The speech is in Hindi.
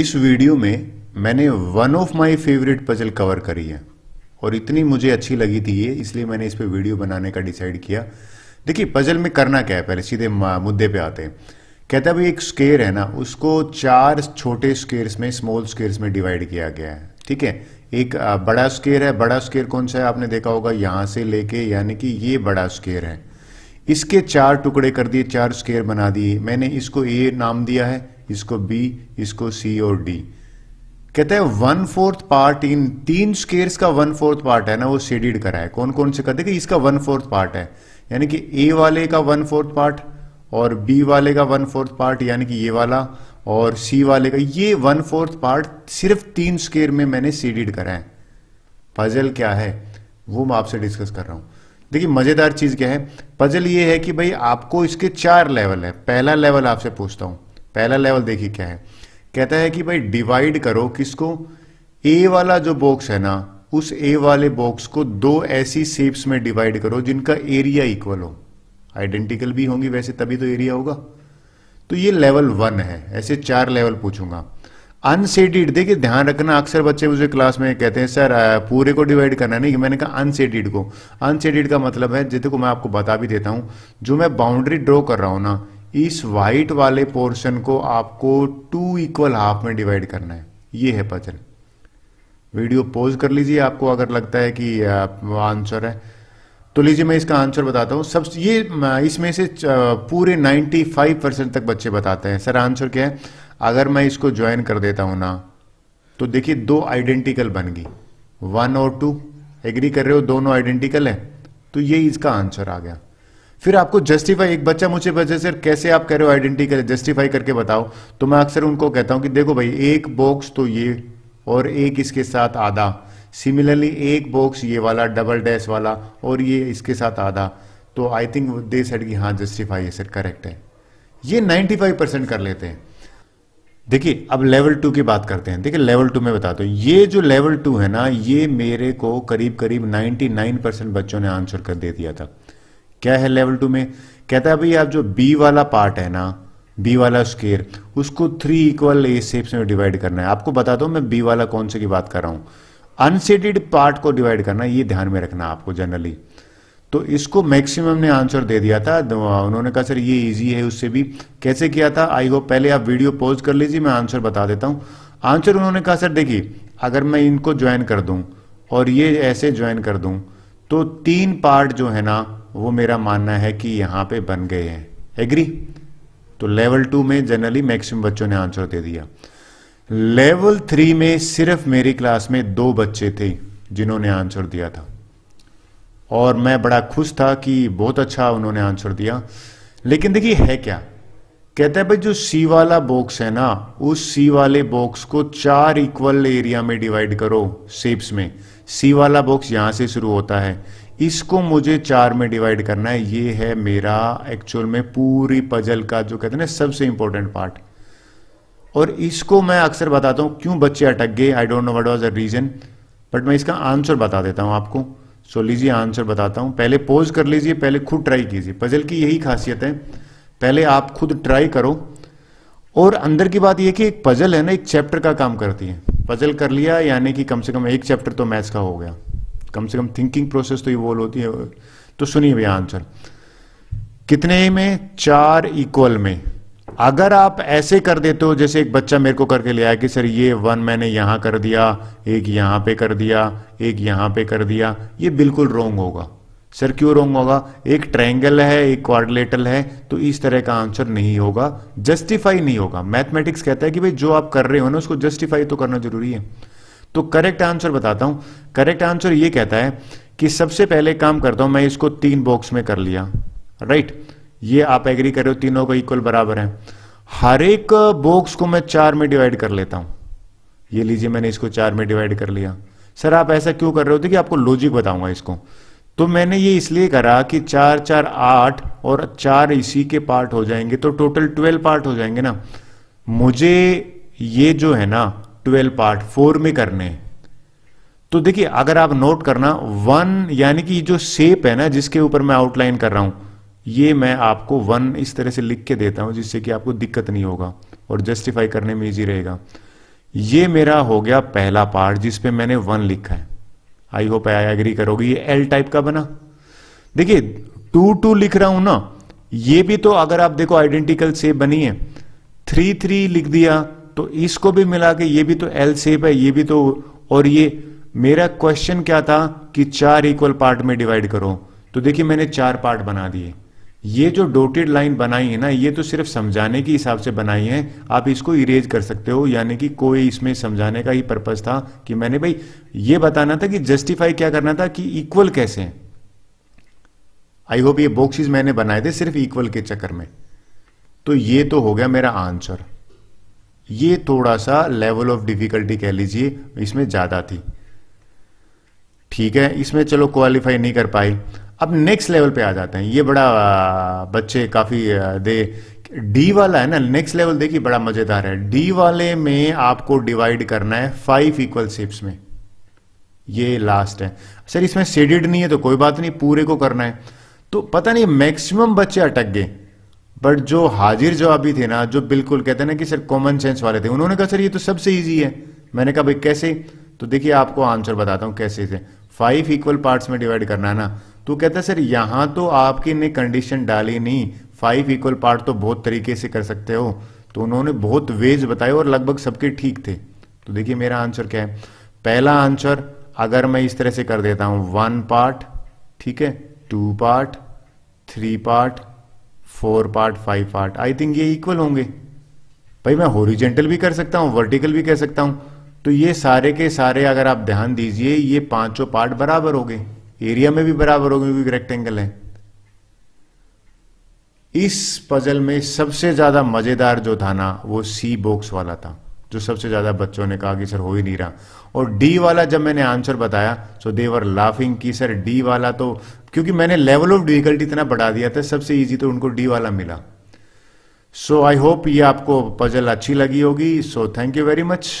इस वीडियो में मैंने one of my favourite puzzle cover करी है और इतनी मुझे अच्छी लगी थी ये इसलिए मैंने इस पर वीडियो बनाने का डिसाइड किया देखिए पजल में करना क्या है पहले सीधे मुद्दे पे आते हैं कहता है भाई एक स्केयर है ना उसको चार छोटे स्केयर्स में स्मॉल स्केयर्स में डिवाइड किया गया है ठीक है एक बड़ा स्केयर है बड़ा स्केयर कौन सा है आपने देखा होगा यहाँ से लेके यानी कि ये बड़ा स्केयर है इसके चार टुकड़े कर दिए चार स्केयर बना दिए मैंने इसको ए नाम दिया है इसको बी इसको सी और डी कहते हैं वन फोर्थ पार्ट इन तीन स्केयर्स का वन फोर्थ पार्ट है ना वो सीडीड करा है कौन कौन से कहते हैं इसका वन फोर्थ पार्ट है यानी कि ए वाले का वन फोर्थ पार्ट और बी वाले का वन फोर्थ पार्ट यानी कि ये वाला और सी वाले का ये वन फोर्थ पार्ट सिर्फ तीन स्केयर में मैंने सीडिड करा है पजल क्या है वो मैं आपसे डिस्कस कर रहा हूं देखिए मज़ेदार चीज़ क्या है पजल ये है कि भाई आपको इसके चार लेवल है पहला लेवल आपसे पूछता हूं पहला लेवल देखिए क्या है कहता है कि भाई डिवाइड करो किसको ए वाला जो बॉक्स है ना उस ए वाले बॉक्स को दो ऐसी शेप्स में डिवाइड करो जिनका एरिया इक्वल हो आइडेंटिकल भी होंगी वैसे तभी तो एरिया होगा तो ये लेवल वन है ऐसे चार लेवल पूछूंगा अनसेडिड देखिए ध्यान रखना अक्सर बच्चे मुझे क्लास में कहते हैं सर पूरे को डिवाइड करना नहीं मैंने कहा अनसेडिड को अनसेडिड का मतलब है जैसे को मैं आपको बता भी देता हूं जो मैं बाउंड्री ड्रॉ कर रहा हूं ना इस वाइट वाले पोर्शन को आपको टू इक्वल हाफ में डिवाइड करना है ये है पजल वीडियो पॉज कर लीजिए आपको अगर लगता है कि आंसर है तो लीजिए मैं इसका आंसर बताता हूँ सब ये इसमें से पूरे 95 परसेंट तक बच्चे बताते हैं सर आंसर क्या है अगर मैं इसको ज्वाइन कर देता हूँ ना तो देखिए दो आइडेंटिकल बन गई वन और टू एग्री कर रहे हो दोनों आइडेंटिकल है तो ये इसका आंसर आ गया फिर आपको जस्टिफाई एक बच्चा मुझे बच्चे सर कैसे आप कह रहे हो आइडेंटिटी कर जस्टिफाई करके बताओ तो मैं अक्सर उनको कहता हूं कि देखो भाई एक बॉक्स तो ये और एक इसके साथ आधा सिमिलरली एक बॉक्स ये वाला डबल डैश वाला और ये इसके साथ आधा तो आई थिंक दे सेड कि हाँ जस्टिफाई है सर करेक्ट है ये 95 परसेंट कर लेते हैं देखिए अब लेवल टू की बात करते हैं देखिए लेवल टू में बता दो ये जो लेवल टू है ना ये मेरे को करीब करीब 99 परसेंट बच्चों ने आंसर कर दे दिया था क्या है लेवल टू में कहता है भाई आप जो बी वाला पार्ट है ना बी वाला स्केयर उसको थ्री इक्वल ए शेप्स में डिवाइड करना है आपको बता दो मैं बी वाला कौन से की बात कर रहा हूं अनसेटेड पार्ट को डिवाइड करना ये ध्यान में रखना आपको जनरली तो इसको मैक्सिमम ने आंसर दे दिया था तो, उन्होंने कहा सर ये इजी है उससे भी कैसे किया था आई होप पहले आप वीडियो पॉज कर लीजिए मैं आंसर बता देता हूं आंसर उन्होंने कहा सर देखिए अगर मैं इनको ज्वाइन कर दूं और ये ऐसे ज्वाइन कर दूं तो तीन पार्ट जो है ना वो मेरा मानना है कि यहाँ पे बन गए हैं एग्री तो लेवल टू में जनरली मैक्सिमम बच्चों ने आंसर दे दिया लेवल थ्री में सिर्फ मेरी क्लास में दो बच्चे थे जिन्होंने आंसर दिया था और मैं बड़ा खुश था कि बहुत अच्छा उन्होंने आंसर दिया लेकिन देखिए है क्या कहते हैं भाई जो सी वाला बॉक्स है ना उस सी वाले बॉक्स को चार इक्वल एरिया में डिवाइड करो शेप्स में सी वाला बॉक्स यहां से शुरू होता है इसको मुझे चार में डिवाइड करना है ये है मेरा एक्चुअल में पूरी पजल का जो कहते हैं ना सबसे इंपॉर्टेंट पार्ट और इसको मैं अक्सर बताता हूं क्यों बच्चे अटक गए I don't know what was a reason but मैं इसका आंसर बता देता हूं आपको सो लीजिए आंसर बताता हूं पहले पोज कर लीजिए पहले खुद ट्राई कीजिए पजल की यही खासियत है पहले आप खुद ट्राई करो और अंदर की बात यह कि एक पजल है ना एक चैप्टर का काम करती है पजल कर लिया यानी कि कम से कम एक चैप्टर तो मैथ्स का हो गया कम से कम थिंकिंग प्रोसेस तो इवॉल्व होती है तो सुनिए भैया आंसर कितने में चार इक्वल में अगर आप ऐसे कर देते हो जैसे एक बच्चा मेरे को करके ले आया कि सर ये वन मैंने यहां कर दिया एक यहां पे कर दिया एक यहां पे कर दिया ये बिल्कुल रोंग होगा सर क्यों रोंग होगा एक ट्रायंगल है एक क्वारलेटल है तो इस तरह का आंसर नहीं होगा जस्टिफाई नहीं होगा मैथमेटिक्स कहता है कि भाई जो आप कर रहे हो ना उसको जस्टिफाई तो करना जरूरी है तो करेक्ट आंसर बताता हूं करेक्ट आंसर ये कहता है कि सबसे पहले काम करता हूं मैं इसको तीन बॉक्स में कर लिया राइट ये आप एग्री कर रहे हो तीनों को इक्वल बराबर है हर एक बॉक्स को मैं चार में डिवाइड कर लेता हूं ये लीजिए मैंने इसको चार में डिवाइड कर लिया सर आप ऐसा क्यों कर रहे हो कि आपको लॉजिक बताऊंगा इसको तो मैंने ये इसलिए करा कि चार चार आठ और चार इसी के पार्ट हो जाएंगे तो टोटल ट्वेल्व पार्ट हो जाएंगे ना मुझे ये जो है ना ट्वेल्व पार्ट फोर में करने हैं तो देखिए अगर आप नोट करना वन यानी कि जो शेप है ना जिसके ऊपर मैं आउटलाइन कर रहा हूं ये मैं आपको वन इस तरह से लिख के देता हूं जिससे कि आपको दिक्कत नहीं होगा और जस्टिफाई करने में इजी रहेगा ये मेरा हो गया पहला पार्ट जिसपे मैंने वन लिखा है आई होप आई एग्री करोगे ये एल टाइप का बना देखिए टू टू लिख रहा हूं ना ये भी तो अगर आप देखो आइडेंटिकल सेप बनी है थ्री थ्री लिख दिया तो इसको भी मिला के ये भी तो एल सेप है ये भी तो और ये मेरा क्वेश्चन क्या था कि चार इक्वल पार्ट में डिवाइड करो तो देखिए मैंने चार पार्ट बना दिए ये जो डोटेड लाइन बनाई है ना ये तो सिर्फ समझाने के हिसाब से बनाई है आप इसको इरेज कर सकते हो यानी कि कोई इसमें समझाने का ही पर्पज था कि मैंने भाई ये बताना था कि जस्टिफाई क्या करना था कि इक्वल कैसे आई होप ये बॉक्सिस मैंने बनाए थे सिर्फ इक्वल के चक्कर में तो ये तो हो गया मेरा आंसर ये थोड़ा सा लेवल ऑफ डिफिकल्टी कह लीजिए इसमें ज़्यादा थी ठीक है इसमें चलो क्वालिफाई नहीं कर पाई अब नेक्स्ट लेवल पे आ जाते हैं ये बड़ा बच्चे काफ़ी दे डी वाला है ना नेक्स्ट लेवल देखिए बड़ा मज़ेदार है डी वाले में आपको डिवाइड करना है फाइव इक्वल शेप्स में ये लास्ट है सर इसमें सेडिड नहीं है तो कोई बात नहीं पूरे को करना है तो पता नहीं मैक्सिमम बच्चे अटक गए बट जो हाजिर जो अभी थे ना जो बिल्कुल कहते ना कि सर कॉमन सेंस वाले थे उन्होंने कहा सर ये तो सबसे ईजी है मैंने कहा भाई कैसे तो देखिए आपको आंसर बताता हूँ कैसे से फाइव इक्वल पार्ट्स में डिवाइड करना है ना तो कहता हैं सर यहां तो आपकी ने कंडीशन डाली नहीं फाइव इक्वल पार्ट तो बहुत तरीके से कर सकते हो तो उन्होंने बहुत वेज बताए और लगभग सबके ठीक थे तो देखिए मेरा आंसर क्या है पहला आंसर अगर मैं इस तरह से कर देता हूँ वन पार्ट ठीक है two part three part four part five part I think ये इक्वल होंगे भाई मैं होरिजेंटल भी कर सकता हूं वर्टिकल भी कर सकता हूं तो ये सारे के सारे अगर आप ध्यान दीजिए ये पांचों पार्ट बराबर हो गए एरिया में भी बराबर हो गए क्योंकि रेक्टेंगल है इस पजल में सबसे ज्यादा मजेदार जो था ना वो सी बॉक्स वाला था जो सबसे ज़्यादा बच्चों ने कहा कि सर हो ही नहीं रहा और डी वाला जब मैंने आंसर बताया सो देवर लाफिंग की सर डी वाला तो क्योंकि मैंने लेवल ऑफ डिफिकल्टी इतना बढ़ा दिया था सबसे ईजी तो उनको डी वाला मिला सो आई होप ये आपको पजल अच्छी लगी होगी so thank you very much